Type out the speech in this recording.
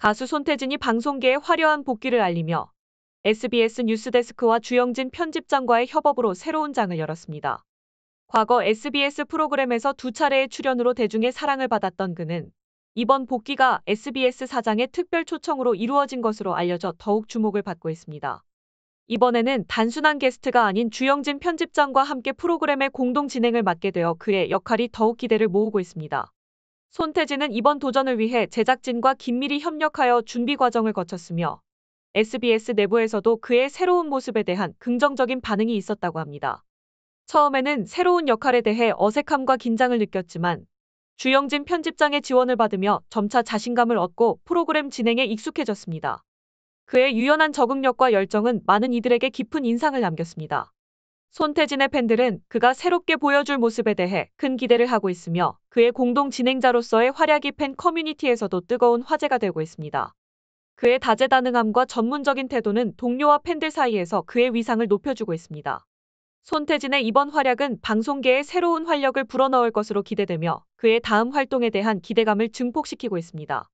가수 손태진이 방송계에 화려한 복귀를 알리며 SBS 뉴스데스크와 주영진 편집장과의 협업으로 새로운 장을 열었습니다. 과거 SBS 프로그램에서 두 차례의 출연으로 대중의 사랑을 받았던 그는 이번 복귀가 SBS 사장의 특별 초청으로 이루어진 것으로 알려져 더욱 주목을 받고 있습니다. 이번에는 단순한 게스트가 아닌 주영진 편집장과 함께 프로그램의 공동 진행을 맡게 되어 그의 역할이 더욱 기대를 모으고 있습니다. 손태진은 이번 도전을 위해 제작진과 긴밀히 협력하여 준비 과정을 거쳤으며 SBS 내부에서도 그의 새로운 모습에 대한 긍정적인 반응이 있었다고 합니다. 처음에는 새로운 역할에 대해 어색함과 긴장을 느꼈지만 주영진 편집장의 지원을 받으며 점차 자신감을 얻고 프로그램 진행에 익숙해졌습니다. 그의 유연한 적응력과 열정은 많은 이들에게 깊은 인상을 남겼습니다. 손태진의 팬들은 그가 새롭게 보여줄 모습에 대해 큰 기대를 하고 있으며 그의 공동 진행자로서의 활약이 팬 커뮤니티에서도 뜨거운 화제가 되고 있습니다. 그의 다재다능함과 전문적인 태도는 동료와 팬들 사이에서 그의 위상을 높여주고 있습니다. 손태진의 이번 활약은 방송계에 새로운 활력을 불어넣을 것으로 기대되며 그의 다음 활동에 대한 기대감을 증폭시키고 있습니다.